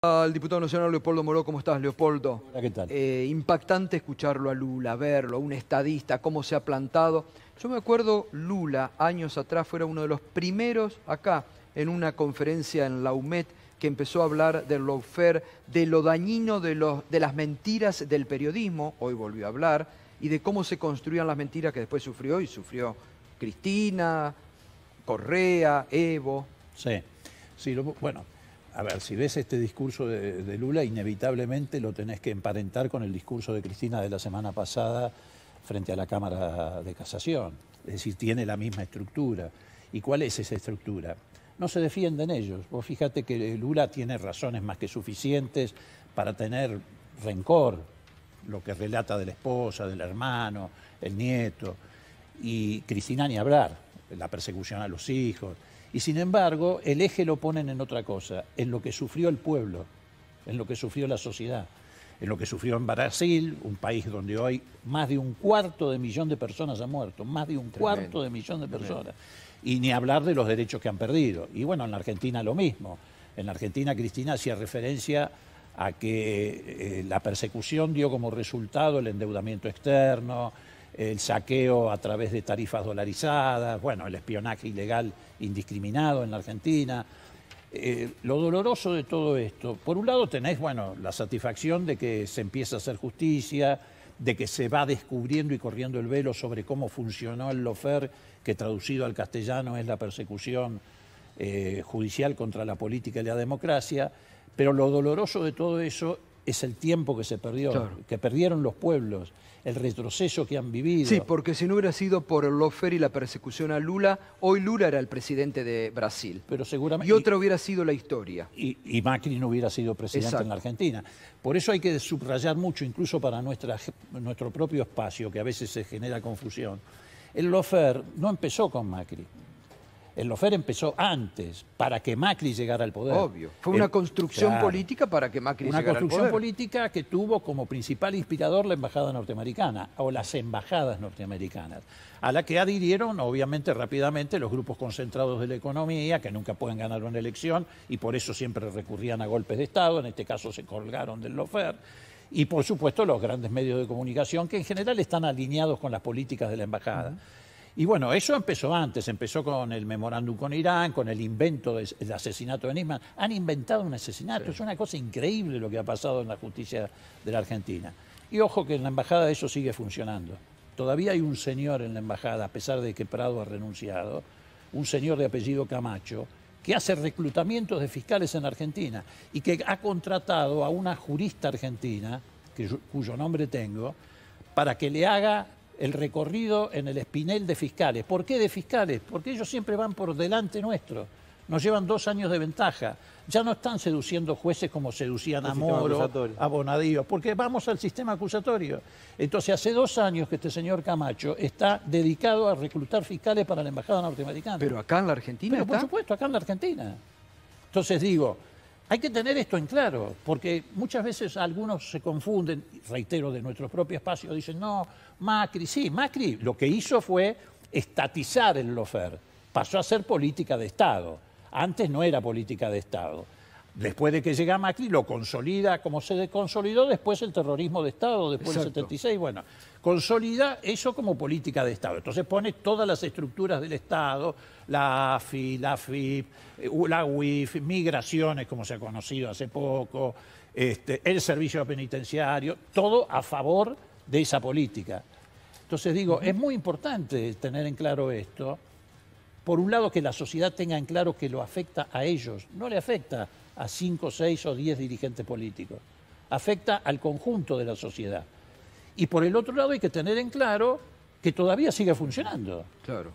Al diputado nacional Leopoldo Moró, ¿cómo estás, Leopoldo? Hola, ¿qué tal? Eh, impactante escucharlo a Lula, verlo, un estadista, cómo se ha plantado. Yo me acuerdo, Lula, años atrás, fuera uno de los primeros acá, en una conferencia en la UMET, que empezó a hablar del lawfare, de lo dañino de, los, de las mentiras del periodismo, hoy volvió a hablar, y de cómo se construían las mentiras que después sufrió, y sufrió Cristina, Correa, Evo. Sí, sí, bueno a ver, si ves este discurso de, Lula, inevitablemente lo tenés que emparentar con el discurso de Cristina de la semana pasada frente a la Cámara de Casación. Es decir, tiene la misma estructura. ¿Y cuál es esa estructura? No se defienden ellos. Vos fíjate que Lula tiene razones más que suficientes para tener rencor, lo que relata de la esposa, del hermano, el nieto, y Cristina ni hablar, la persecución a los hijos y sin embargo, el eje lo ponen en otra cosa, en lo que sufrió el pueblo, en lo que sufrió la sociedad, en lo que sufrió en Brasil, un país donde hoy más de un cuarto de millón de personas han muerto, más de un cuarto de millón de personas. Y ni hablar de los derechos que han perdido. Y bueno, en la Argentina lo mismo. En la Argentina Cristina hacía referencia a que eh, la persecución dio como resultado el endeudamiento externo, el saqueo a través de tarifas dolarizadas, bueno, el espionaje ilegal indiscriminado en la Argentina. Eh, lo doloroso de todo esto, por un lado tenés, bueno, la satisfacción de que se empieza a hacer justicia, de que se va descubriendo y corriendo el velo sobre cómo funcionó el lofer, que traducido al castellano es la persecución eh, judicial contra la política y la democracia, pero lo doloroso de todo eso es el tiempo que se perdió, que perdieron los pueblos, el retroceso que han vivido. Sí, porque si no hubiera sido por el lofer y la persecución a Lula, hoy Lula era el presidente de Brasil. Pero seguramente, y otra hubiera sido la historia. Y, Macri no hubiera sido presidente en en Argentina. Por eso hay que subrayar mucho, incluso para nuestro propio espacio, que a veces se genera confusión. El lofer no empezó con Macri. El Lofer empezó antes, para que Macri llegara al poder. Obvio. Fue una eh, construcción política para que Macri llegara al poder. Una construcción política que tuvo como principal inspirador la embajada norteamericana o las embajadas norteamericanas, a la que adhirieron, obviamente, rápidamente los grupos concentrados de la economía, que nunca pueden ganar una elección y por eso siempre recurrían a golpes de Estado. En este caso se colgaron del Lofer y por supuesto los grandes medios de comunicación que en general están alineados con las políticas de la embajada. Y bueno, eso empezó antes, empezó con el memorándum con Irán, con el invento del asesinato de Nisman. Han inventado un asesinato, es una cosa increíble lo que ha pasado en la justicia de la Argentina. Y ojo que en la embajada eso sigue funcionando. Todavía hay un señor en la embajada, a pesar de que Prado ha renunciado, un señor de apellido Camacho, que hace reclutamientos de fiscales en Argentina y que ha contratado a una jurista argentina, cuyo nombre tengo, para que le haga el recorrido en el espinel de fiscales. ¿Por qué de fiscales? Porque ellos siempre van por delante nuestro. Nos llevan dos años de ventaja. Ya no están seduciendo jueces como seducían a Moro, a porque vamos al sistema acusatorio. Entonces, hace dos años que este señor Camacho está dedicado a reclutar fiscales para la Embajada Norteamericana. Pero acá en la Argentina. Pero, por supuesto, acá en la Argentina. Entonces digo, hay que tener esto en claro, porque muchas veces algunos se confunden, reitero, de nuestro propio espacio, dicen, no, Macri, sí, Macri lo que hizo fue estatizar el lofer, pasó a ser política de Estado, antes no era política de Estado. Después de que llega Macri, lo consolida como se consolidó después el terrorismo de Estado, después del 76. Bueno, consolida eso como política de Estado. Entonces pone todas las estructuras del Estado, la AFI, la FIP, eh, la UIF, migraciones, como se ha conocido hace poco, este, el servicio penitenciario, todo a favor de esa política. Entonces digo, es muy importante tener en claro esto. Por un lado, que la sociedad tenga en claro que lo afecta a ellos, no le afecta a 5, 6 o 10 dirigentes políticos. Afecta al conjunto de la sociedad. Y por el otro lado hay que tener en claro que todavía sigue funcionando. Claro.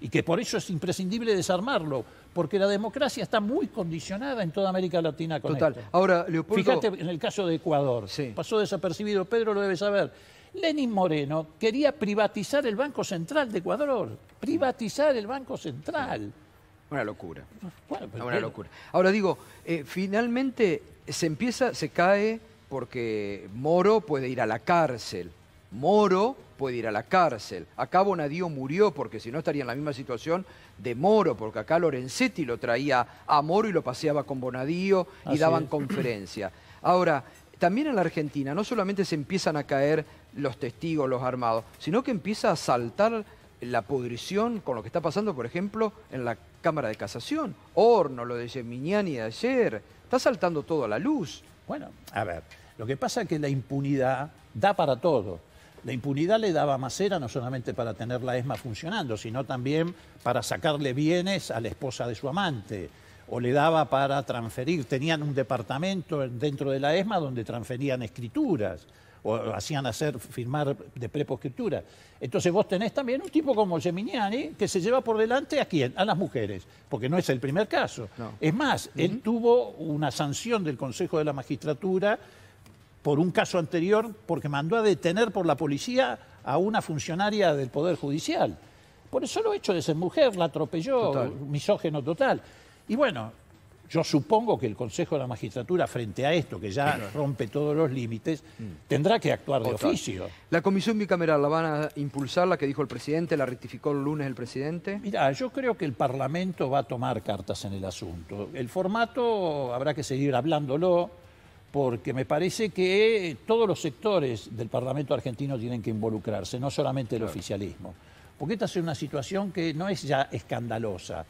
Y que por eso es imprescindible desarmarlo, porque la democracia está muy condicionada en toda América Latina con Total. Ahora, Fíjate en el caso de Ecuador. Pasó desapercibido, Pedro lo debe saber. Lenin Moreno quería privatizar el Banco Central de Ecuador. Privatizar el Banco Central. Una locura. una locura. Ahora digo, eh, finalmente se empieza, se cae porque Moro puede ir a la cárcel. Moro puede ir a la cárcel. Acá Bonadío murió porque si no estaría en la misma situación de Moro, porque acá Lorenzetti lo traía a Moro y lo paseaba con Bonadío y daban conferencia. Ahora, también en la Argentina no solamente se empiezan a caer los testigos, los armados, sino que empieza a saltar la pudrición con lo que está pasando, por ejemplo, en la Cámara de Casación, Horno, lo de Geminiani de ayer, está saltando todo a la luz. Bueno, a ver, lo que pasa es que la impunidad da para todo. La impunidad le daba Macera no solamente para tener la ESMA funcionando, sino también para sacarle bienes a la esposa de su amante o le daba para transferir, tenían un departamento dentro de la ESMA donde transferían escrituras o hacían hacer firmar de preposcriptura. Entonces vos tenés también un tipo como Geminiani que se lleva por delante a quién, a las mujeres, porque no es el primer caso. Es más, él tuvo una sanción del Consejo de la Magistratura por un caso anterior porque mandó a detener por la policía a una funcionaria del Poder Judicial. Por eso lo hecho de ser mujer, la atropelló, misógeno total. Y bueno, yo supongo que el Consejo de la Magistratura, frente a esto, que ya rompe todos los límites, mm. tendrá que actuar de oficio. ¿La comisión bicameral la van a impulsar, la que dijo el presidente, la rectificó el lunes el presidente? Mira, yo creo que el Parlamento va a tomar cartas en el asunto. El formato habrá que seguir hablándolo, porque me parece que todos los sectores del Parlamento argentino tienen que involucrarse, no solamente el oficialismo. Porque esta es una situación que no es ya escandalosa,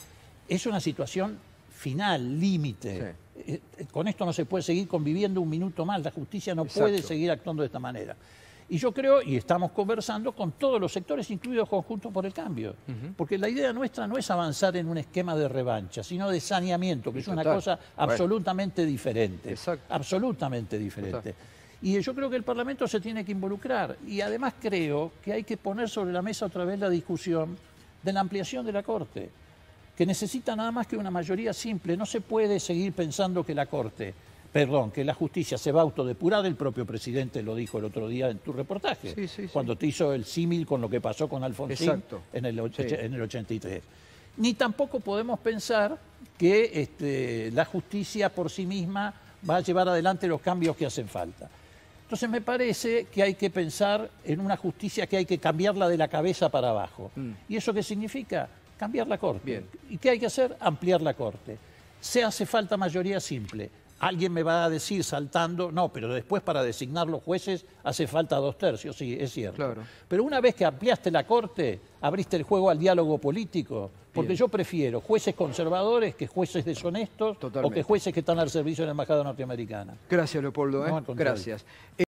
es una situación final, límite. Eh, eh, con esto no se puede seguir conviviendo un minuto más, la justicia no puede seguir actuando de esta manera. Y yo creo, y estamos conversando con todos los sectores, incluidos conjuntos por el cambio, porque la idea nuestra no es avanzar en un esquema de revancha, sino de saneamiento, que es una cosa absolutamente diferente. Absolutamente diferente. Y yo creo que el Parlamento se tiene que involucrar. Y además creo que hay que poner sobre la mesa otra vez la discusión de la ampliación de la Corte que necesita nada más que una mayoría simple. No se puede seguir pensando que la Corte, perdón, que la justicia se va a autodepurar. El propio presidente lo dijo el otro día en tu reportaje, cuando te hizo el símil con lo que pasó con Alfonsín en el, 83. Ni tampoco podemos pensar que este, la justicia por sí misma va a llevar adelante los cambios que hacen falta. Entonces me parece que hay que pensar en una justicia que hay que cambiarla de la cabeza para abajo. Mm. ¿Y eso qué significa? cambiar la Corte. Bien. ¿Y qué hay que hacer? Ampliar la Corte. Se hace falta mayoría simple. Alguien me va a decir saltando, no, pero después para designar los jueces hace falta dos tercios, sí, es cierto. Pero una vez que ampliaste la corte, abriste el juego al diálogo político, porque yo prefiero jueces conservadores que jueces deshonestos o que jueces que están al servicio de la Embajada Norteamericana. Gracias, Leopoldo. ¿eh? Gracias.